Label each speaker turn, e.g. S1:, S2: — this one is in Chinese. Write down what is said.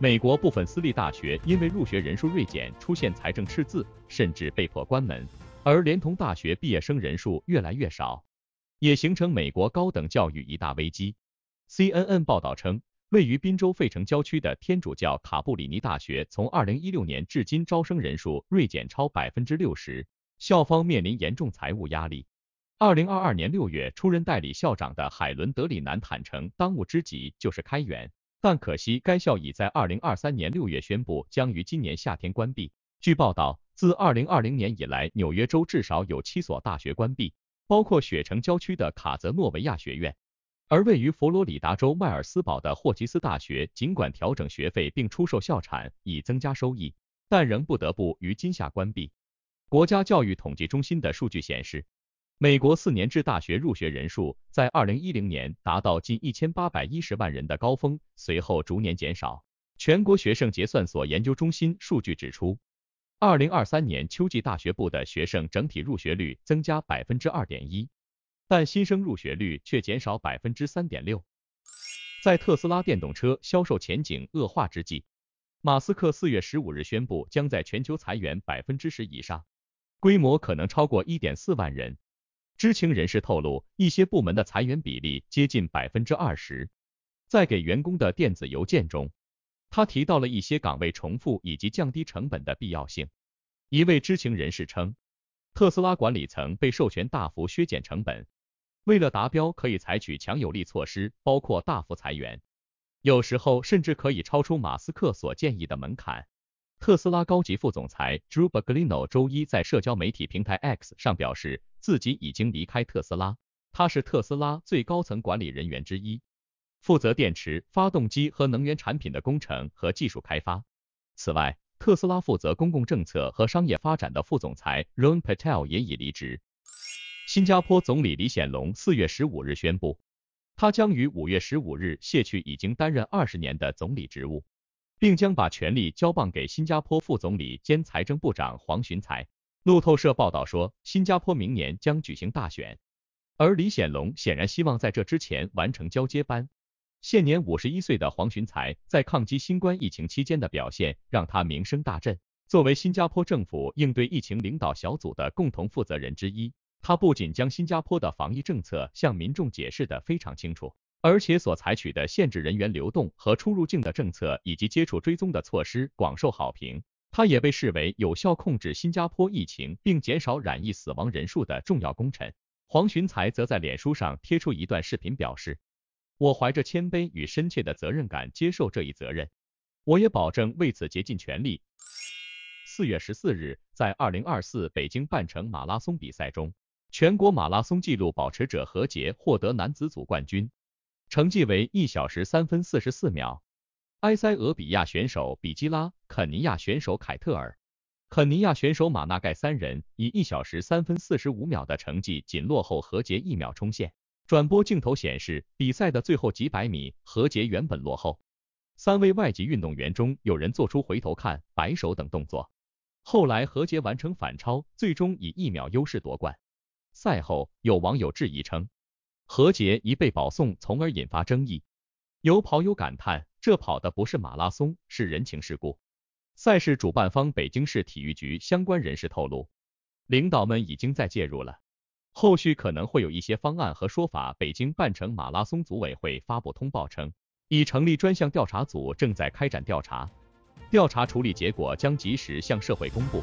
S1: 美国部分私立大学因为入学人数锐减，出现财政赤字，甚至被迫关门。而连同大学毕业生人数越来越少，也形成美国高等教育一大危机。CNN 报道称，位于宾州费城郊区的天主教卡布里尼大学，从2016年至今，招生人数锐减超百分之六十，校方面临严重财务压力。2022年6月，出任代理校长的海伦·德里南坦诚，当务之急就是开源。但可惜，该校已在二零二三年六月宣布将于今年夏天关闭。据报道，自二零二零年以来，纽约州至少有七所大学关闭，包括雪城郊区的卡泽诺维亚学院。而位于佛罗里达州迈尔斯堡的霍奇斯大学，尽管调整学费并出售校产以增加收益，但仍不得不于今夏关闭。国家教育统计中心的数据显示。美国四年制大学入学人数在二零一零年达到近一千八百一十万人的高峰，随后逐年减少。全国学生结算所研究中心数据指出，二零二三年秋季大学部的学生整体入学率增加百分之二点一，但新生入学率却减少百分之三点六。在特斯拉电动车销售前景恶化之际，马斯克四月十五日宣布将在全球裁员百分之十以上，规模可能超过一点四万人。知情人士透露，一些部门的裁员比例接近百分之二十。在给员工的电子邮件中，他提到了一些岗位重复以及降低成本的必要性。一位知情人士称，特斯拉管理层被授权大幅削减成本，为了达标，可以采取强有力措施，包括大幅裁员，有时候甚至可以超出马斯克所建议的门槛。特斯拉高级副总裁 Drew b a g 周一在社交媒体平台 X 上表示，自己已经离开特斯拉。他是特斯拉最高层管理人员之一，负责电池、发动机和能源产品的工程和技术开发。此外，特斯拉负责公共政策和商业发展的副总裁 Ron Patel 也已离职。新加坡总理李显龙四月十五日宣布，他将于五月十五日卸去已经担任二十年的总理职务。并将把权力交棒给新加坡副总理兼财政部长黄循财。路透社报道说，新加坡明年将举行大选，而李显龙显然希望在这之前完成交接班。现年五十一岁的黄循财，在抗击新冠疫情期间的表现让他名声大振。作为新加坡政府应对疫情领导小组的共同负责人之一，他不仅将新加坡的防疫政策向民众解释得非常清楚。而且所采取的限制人员流动和出入境的政策，以及接触追踪的措施，广受好评。他也被视为有效控制新加坡疫情并减少染疫死亡人数的重要功臣。黄群才则在脸书上贴出一段视频，表示：“我怀着谦卑与深切的责任感接受这一责任，我也保证为此竭尽全力。”四月十四日，在二零二四北京半程马拉松比赛中，全国马拉松纪录保持者何杰获得男子组冠军。成绩为一小时三分四十四秒，埃塞俄比亚选手比基拉、肯尼亚选手凯特尔、肯尼亚选手马纳盖三人以一小时三分四十五秒的成绩，仅落后何杰一秒冲线。转播镜头显示，比赛的最后几百米，何杰原本落后，三位外籍运动员中有人做出回头看、摆手等动作，后来何杰完成反超，最终以一秒优势夺冠。赛后，有网友质疑称。何洁一被保送，从而引发争议。有跑友感叹：“这跑的不是马拉松，是人情世故。”赛事主办方北京市体育局相关人士透露，领导们已经在介入了，后续可能会有一些方案和说法。北京半程马拉松组委会发布通报称，已成立专项调查组，正在开展调查，调查处理结果将及时向社会公布。